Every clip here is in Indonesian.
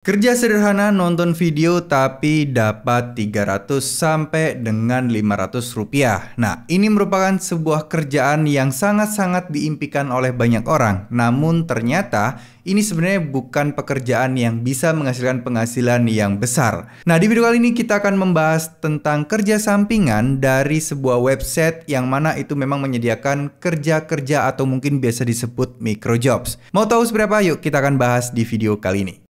Kerja sederhana nonton video tapi dapat 300 sampai dengan 500 rupiah. Nah, ini merupakan sebuah kerjaan yang sangat-sangat diimpikan oleh banyak orang. Namun ternyata ini sebenarnya bukan pekerjaan yang bisa menghasilkan penghasilan yang besar. Nah, di video kali ini kita akan membahas tentang kerja sampingan dari sebuah website yang mana itu memang menyediakan kerja-kerja atau mungkin biasa disebut micro jobs. Mau tahu seberapa? Yuk kita akan bahas di video kali ini.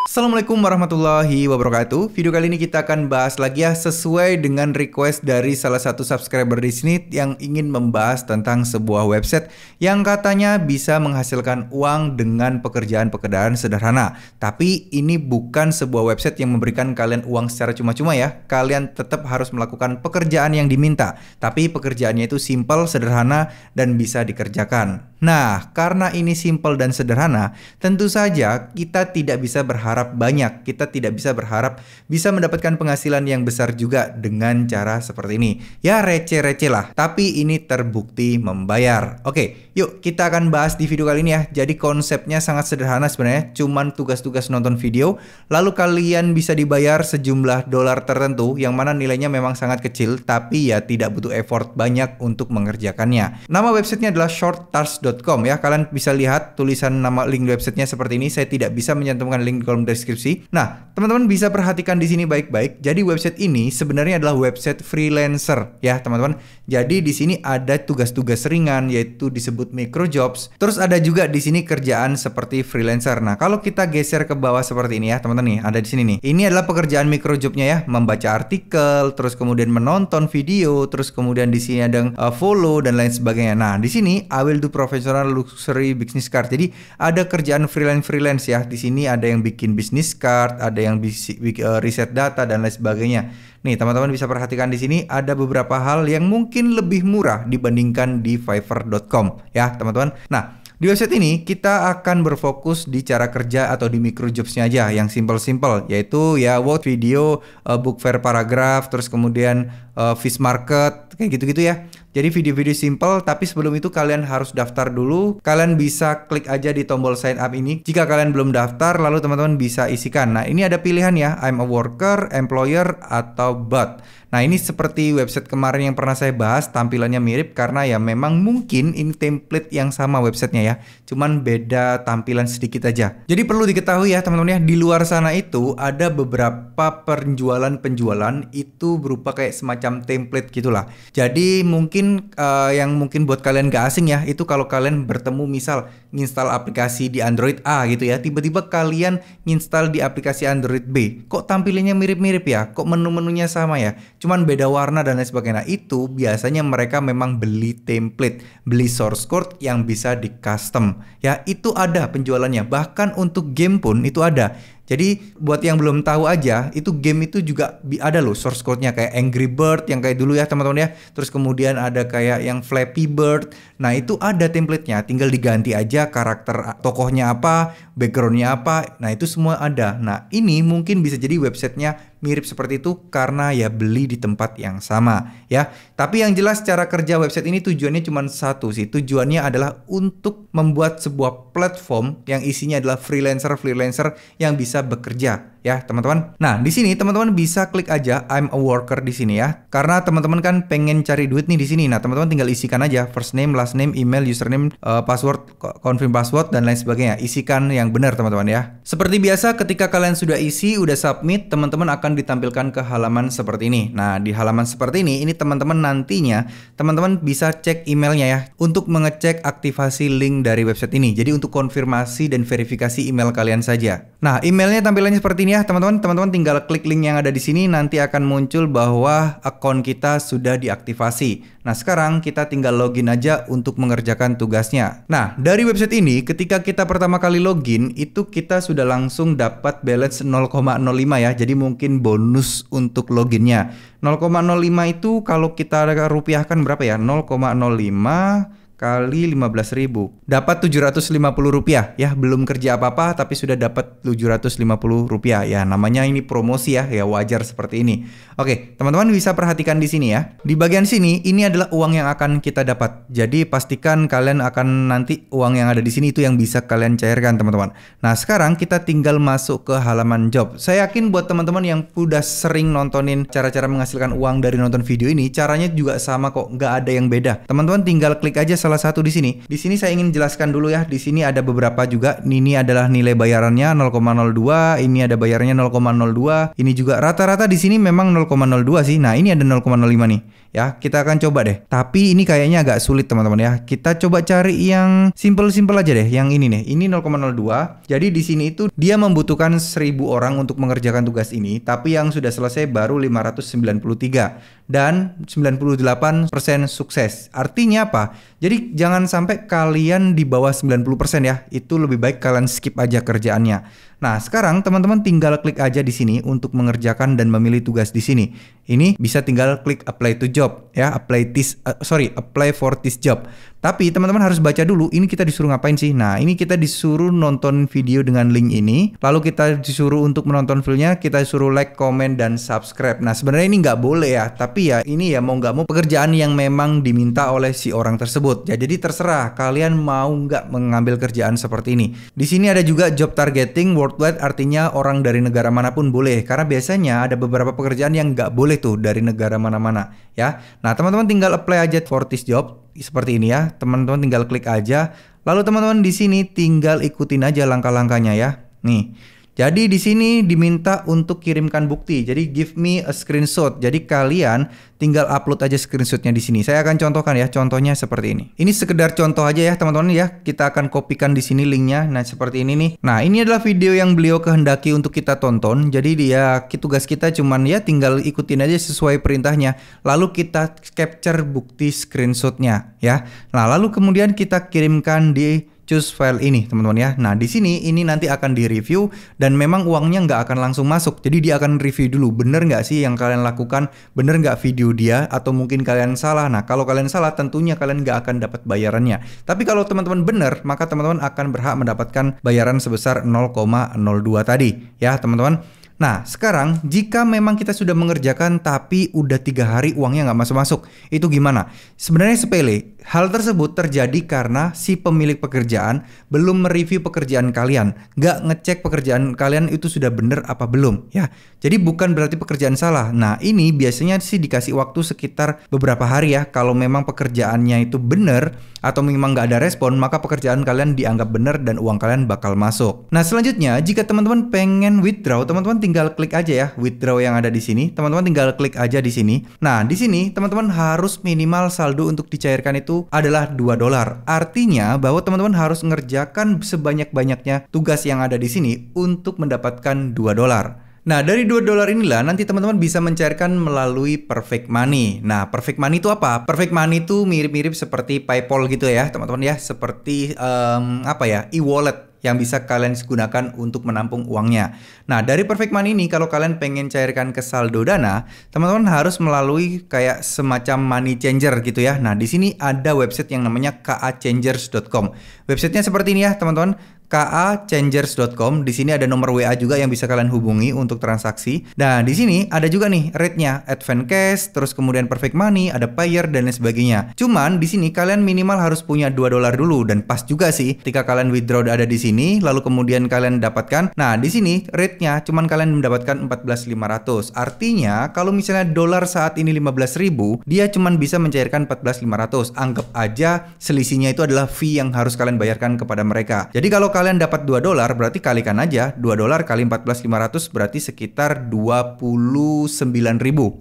Assalamualaikum warahmatullahi wabarakatuh. Video kali ini kita akan bahas lagi ya sesuai dengan request dari salah satu subscriber di sini yang ingin membahas tentang sebuah website yang katanya bisa menghasilkan uang dengan pekerjaan-pekerjaan sederhana. Tapi ini bukan sebuah website yang memberikan kalian uang secara cuma-cuma ya. Kalian tetap harus melakukan pekerjaan yang diminta, tapi pekerjaannya itu simple, sederhana dan bisa dikerjakan. Nah, karena ini simple dan sederhana, tentu saja kita tidak bisa berharap banyak. Kita tidak bisa berharap bisa mendapatkan penghasilan yang besar juga dengan cara seperti ini. Ya receh-receh lah, tapi ini terbukti membayar. Oke, yuk kita akan bahas di video kali ini ya. Jadi konsepnya sangat sederhana sebenarnya, cuman tugas-tugas nonton video, lalu kalian bisa dibayar sejumlah dolar tertentu yang mana nilainya memang sangat kecil, tapi ya tidak butuh effort banyak untuk mengerjakannya. Nama websitenya adalah shorttars.com ya. Kalian bisa lihat tulisan nama link websitenya seperti ini. Saya tidak bisa menyantumkan link di kolom deskripsi. Nah, teman-teman bisa perhatikan di sini baik-baik. Jadi website ini sebenarnya adalah website freelancer ya, teman-teman. Jadi di sini ada tugas-tugas ringan yaitu disebut micro jobs. Terus ada juga di sini kerjaan seperti freelancer. Nah, kalau kita geser ke bawah seperti ini ya, teman-teman nih, ada di sini nih. Ini adalah pekerjaan micro jobnya ya, membaca artikel, terus kemudian menonton video, terus kemudian di sini ada eh, follow dan lain sebagainya. Nah, di sini I will do profession restoran luxury business card. Jadi ada kerjaan freelance-freelance ya. Di sini ada yang bikin business card, ada yang bisi, eh, riset data dan lain sebagainya. Nih, teman-teman bisa perhatikan di sini ada beberapa hal yang mungkin lebih murah dibandingkan di fiverr.com ya, teman-teman. Nah, di website ini kita akan berfokus di cara kerja atau di micro jobsnya aja yang simple-simple yaitu ya word video, eh, book fair paragraph, terus kemudian uh, fish market kayak gitu-gitu ya. Jadi video-video simple, tapi sebelum itu kalian harus daftar dulu. Kalian bisa klik aja di tombol sign up ini. Jika kalian belum daftar, lalu teman-teman bisa isikan. Nah, ini ada pilihan ya, I'm a worker, employer, atau but. Nah ini seperti website kemarin yang pernah saya bahas tampilannya mirip karena ya memang mungkin ini template yang sama websitenya ya. Cuman beda tampilan sedikit aja. Jadi perlu diketahui ya teman-teman ya di luar sana itu ada beberapa penjualan-penjualan itu berupa kayak semacam template gitulah. Jadi mungkin uh, yang mungkin buat kalian gak asing ya itu kalau kalian bertemu misal nginstal aplikasi di Android A gitu ya tiba-tiba kalian nginstal di aplikasi Android B kok tampilannya mirip-mirip ya kok menu-menunya sama ya cuman beda warna dan lain sebagainya. Nah, itu biasanya mereka memang beli template, beli source code yang bisa di custom. Ya, itu ada penjualannya. Bahkan untuk game pun itu ada. Jadi buat yang belum tahu aja, itu game itu juga ada loh source code-nya kayak Angry Bird yang kayak dulu ya teman-teman ya. Terus kemudian ada kayak yang Flappy Bird. Nah itu ada template-nya, tinggal diganti aja karakter tokohnya apa, background-nya apa. Nah itu semua ada. Nah ini mungkin bisa jadi websitenya mirip seperti itu karena ya beli di tempat yang sama ya. Tapi yang jelas cara kerja website ini tujuannya cuma satu sih. Tujuannya adalah untuk membuat sebuah platform yang isinya adalah freelancer-freelancer yang bisa bekerja ya teman-teman. Nah, di sini teman-teman bisa klik aja I'm a worker di sini ya. Karena teman-teman kan pengen cari duit nih di sini. Nah, teman-teman tinggal isikan aja first name, last name, email, username, uh, password, confirm password dan lain sebagainya. Isikan yang benar teman-teman ya. Seperti biasa ketika kalian sudah isi, udah submit, teman-teman akan ditampilkan ke halaman seperti ini. Nah, di halaman seperti ini ini teman-teman nantinya teman-teman bisa cek emailnya ya untuk mengecek aktivasi link dari website ini. Jadi untuk konfirmasi dan verifikasi email kalian saja. Nah, emailnya tampilannya seperti ini ya teman-teman, teman-teman tinggal klik link yang ada di sini nanti akan muncul bahwa akun kita sudah diaktifasi. Nah, sekarang kita tinggal login aja untuk mengerjakan tugasnya. Nah, dari website ini ketika kita pertama kali login itu kita sudah langsung dapat balance 0,05 ya. Jadi mungkin bonus untuk loginnya. 0,05 itu kalau kita rupiahkan berapa ya? 0,05 kali 15.000 dapat 750 rupiah ya belum kerja apa-apa tapi sudah dapat 750 rupiah ya namanya ini promosi ya ya wajar seperti ini oke teman-teman bisa perhatikan di sini ya di bagian sini ini adalah uang yang akan kita dapat jadi pastikan kalian akan nanti uang yang ada di sini itu yang bisa kalian cairkan teman-teman nah sekarang kita tinggal masuk ke halaman job saya yakin buat teman-teman yang udah sering nontonin cara-cara menghasilkan uang dari nonton video ini caranya juga sama kok nggak ada yang beda teman-teman tinggal klik aja salah satu di sini. Di sini saya ingin jelaskan dulu ya. Di sini ada beberapa juga. Ini adalah nilai bayarannya 0,02, ini ada bayarannya 0,02, ini juga rata-rata di sini memang 0,02 sih. Nah, ini ada 0,05 nih. Ya, kita akan coba deh. Tapi ini kayaknya agak sulit teman-teman ya. Kita coba cari yang simple-simple aja deh, yang ini nih. Ini 0,02. Jadi di sini itu dia membutuhkan 1000 orang untuk mengerjakan tugas ini, tapi yang sudah selesai baru 593 dan 98% sukses. Artinya apa? Jadi jangan sampai kalian di bawah 90% ya. Itu lebih baik kalian skip aja kerjaannya. Nah, sekarang teman-teman tinggal klik aja di sini untuk mengerjakan dan memilih tugas di sini. Ini bisa tinggal klik apply to job ya, apply this uh, sorry, apply for this job. Tapi teman-teman harus baca dulu ini kita disuruh ngapain sih? Nah, ini kita disuruh nonton video dengan link ini, lalu kita disuruh untuk menonton videonya kita disuruh like, comment dan subscribe. Nah, sebenarnya ini nggak boleh ya, tapi ya ini ya mau nggak mau pekerjaan yang memang diminta oleh si orang tersebut. Ya, jadi terserah kalian mau nggak mengambil kerjaan seperti ini. Di sini ada juga job targeting, work worldwide artinya orang dari negara manapun boleh karena biasanya ada beberapa pekerjaan yang nggak boleh tuh dari negara mana-mana ya. Nah teman-teman tinggal apply aja for this job seperti ini ya. Teman-teman tinggal klik aja. Lalu teman-teman di sini tinggal ikutin aja langkah-langkahnya ya. Nih. Jadi di sini diminta untuk kirimkan bukti. Jadi give me a screenshot. Jadi kalian tinggal upload aja screenshotnya di sini. Saya akan contohkan ya. Contohnya seperti ini. Ini sekedar contoh aja ya teman-teman ya. Kita akan kopikan di sini linknya. Nah seperti ini nih. Nah ini adalah video yang beliau kehendaki untuk kita tonton. Jadi dia tugas kita cuman ya tinggal ikutin aja sesuai perintahnya. Lalu kita capture bukti screenshotnya ya. Nah lalu kemudian kita kirimkan di choose file ini teman-teman ya. Nah di sini ini nanti akan direview dan memang uangnya nggak akan langsung masuk. Jadi dia akan review dulu bener nggak sih yang kalian lakukan, bener nggak video dia atau mungkin kalian salah. Nah kalau kalian salah tentunya kalian nggak akan dapat bayarannya. Tapi kalau teman-teman bener maka teman-teman akan berhak mendapatkan bayaran sebesar 0,02 tadi ya teman-teman. Nah, sekarang jika memang kita sudah mengerjakan tapi udah tiga hari uangnya nggak masuk-masuk, itu gimana? Sebenarnya sepele. Hal tersebut terjadi karena si pemilik pekerjaan belum mereview pekerjaan kalian, nggak ngecek pekerjaan kalian itu sudah bener apa belum, ya. Jadi bukan berarti pekerjaan salah. Nah, ini biasanya sih dikasih waktu sekitar beberapa hari ya. Kalau memang pekerjaannya itu bener atau memang nggak ada respon, maka pekerjaan kalian dianggap bener dan uang kalian bakal masuk. Nah, selanjutnya jika teman-teman pengen withdraw, teman-teman tinggal klik aja ya withdraw yang ada di sini. Teman-teman tinggal klik aja di sini. Nah, di sini teman-teman harus minimal saldo untuk dicairkan itu adalah 2 dolar. Artinya bahwa teman-teman harus mengerjakan sebanyak-banyaknya tugas yang ada di sini untuk mendapatkan 2 dolar. Nah, dari 2 dolar inilah nanti teman-teman bisa mencairkan melalui Perfect Money. Nah, Perfect Money itu apa? Perfect Money itu mirip-mirip seperti PayPal gitu ya, teman-teman ya, seperti um, apa ya? e-wallet yang bisa kalian gunakan untuk menampung uangnya. Nah, dari Perfect Money ini kalau kalian pengen cairkan ke saldo Dana, teman-teman harus melalui kayak semacam money changer gitu ya. Nah, di sini ada website yang namanya kachangers.com. Websitenya seperti ini ya, teman-teman kachangers.com. Di sini ada nomor WA juga yang bisa kalian hubungi untuk transaksi. Nah, di sini ada juga nih rate-nya, advance cash, terus kemudian perfect money, ada payer dan lain sebagainya. Cuman di sini kalian minimal harus punya 2 dolar dulu dan pas juga sih ketika kalian withdraw ada di sini lalu kemudian kalian dapatkan. Nah, di sini rate-nya cuman kalian mendapatkan 14.500. Artinya kalau misalnya dolar saat ini 15.000, dia cuman bisa mencairkan 14.500. Anggap aja selisihnya itu adalah fee yang harus kalian bayarkan kepada mereka. Jadi kalau kalian dapat 2 dolar berarti kalikan aja 2 dolar kali 14.500 berarti sekitar 29.000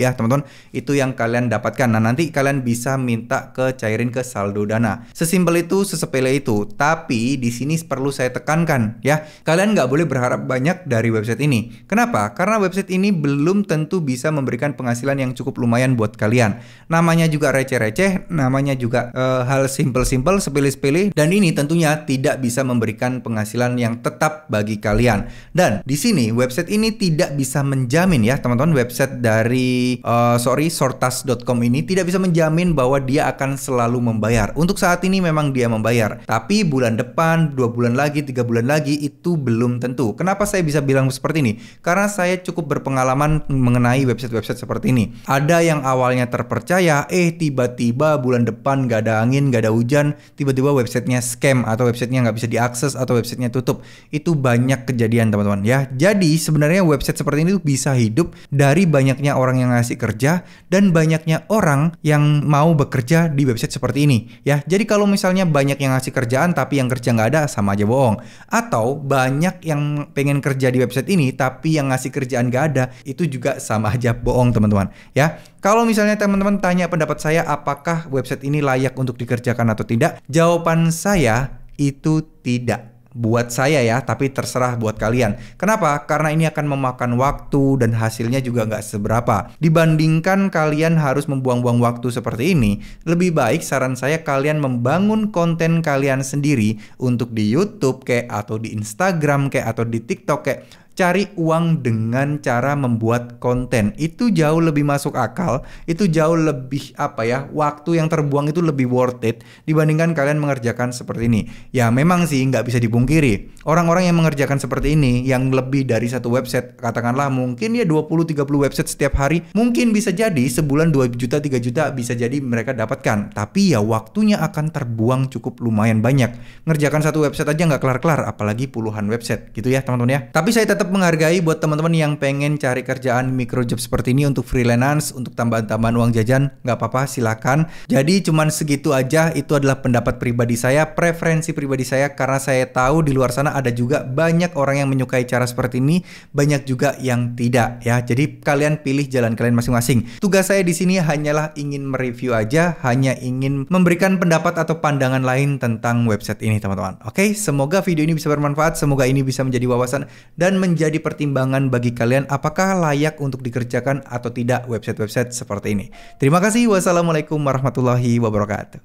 ya teman-teman. Itu yang kalian dapatkan. Nah nanti kalian bisa minta ke cairin ke saldo dana. Sesimpel itu, sesepele itu. Tapi di sini perlu saya tekankan ya. Kalian nggak boleh berharap banyak dari website ini. Kenapa? Karena website ini belum tentu bisa memberikan penghasilan yang cukup lumayan buat kalian. Namanya juga receh-receh, namanya juga uh, hal simpel-simpel, sepele-sepele dan ini tentunya tidak bisa memberikan penghasilan yang tetap bagi kalian. Dan di sini website ini tidak bisa menjamin ya teman-teman website dari uh, sorry sortas.com ini tidak bisa menjamin bahwa dia akan selalu membayar. Untuk saat ini memang dia membayar, tapi bulan depan, dua bulan lagi, tiga bulan lagi itu belum tentu. Kenapa saya bisa bilang seperti ini? Karena saya cukup berpengalaman mengenai website-website seperti ini. Ada yang awalnya terpercaya, eh tiba-tiba bulan depan nggak ada angin, nggak ada hujan, tiba-tiba websitenya scam atau websitenya nggak bisa diakses atau websitenya tutup. Itu banyak kejadian teman-teman ya. Jadi sebenarnya website seperti ini tuh bisa hidup dari banyaknya orang yang ngasih kerja dan banyaknya orang yang mau bekerja di website seperti ini ya. Jadi kalau misalnya banyak yang ngasih kerjaan tapi yang kerja nggak ada sama aja bohong. Atau banyak yang pengen kerja di website ini tapi yang ngasih kerjaan nggak ada itu juga sama aja bohong teman-teman ya. Kalau misalnya teman-teman tanya pendapat saya apakah website ini layak untuk dikerjakan atau tidak, jawaban saya itu tidak buat saya ya, tapi terserah buat kalian. Kenapa? Karena ini akan memakan waktu dan hasilnya juga nggak seberapa. Dibandingkan kalian harus membuang-buang waktu seperti ini, lebih baik saran saya kalian membangun konten kalian sendiri untuk di YouTube kayak atau di Instagram kayak atau di TikTok kayak cari uang dengan cara membuat konten itu jauh lebih masuk akal, itu jauh lebih apa ya, waktu yang terbuang itu lebih worth it dibandingkan kalian mengerjakan seperti ini. Ya memang sih nggak bisa dibungkiri orang-orang yang mengerjakan seperti ini yang lebih dari satu website, katakanlah mungkin ya 20-30 website setiap hari, mungkin bisa jadi sebulan 2 juta, 3 juta bisa jadi mereka dapatkan. Tapi ya waktunya akan terbuang cukup lumayan banyak. Ngerjakan satu website aja nggak kelar-kelar, apalagi puluhan website gitu ya teman-teman ya. Tapi saya tetap sangat menghargai buat teman-teman yang pengen cari kerjaan micro job seperti ini untuk freelance, untuk tambahan-tambahan uang jajan, nggak apa-apa, silakan. Jadi cuman segitu aja, itu adalah pendapat pribadi saya, preferensi pribadi saya, karena saya tahu di luar sana ada juga banyak orang yang menyukai cara seperti ini, banyak juga yang tidak ya. Jadi kalian pilih jalan kalian masing-masing. Tugas saya di sini hanyalah ingin mereview aja, hanya ingin memberikan pendapat atau pandangan lain tentang website ini teman-teman. Oke, semoga video ini bisa bermanfaat, semoga ini bisa menjadi wawasan dan menjadi menjadi pertimbangan bagi kalian apakah layak untuk dikerjakan atau tidak website-website seperti ini. Terima kasih. Wassalamualaikum warahmatullahi wabarakatuh.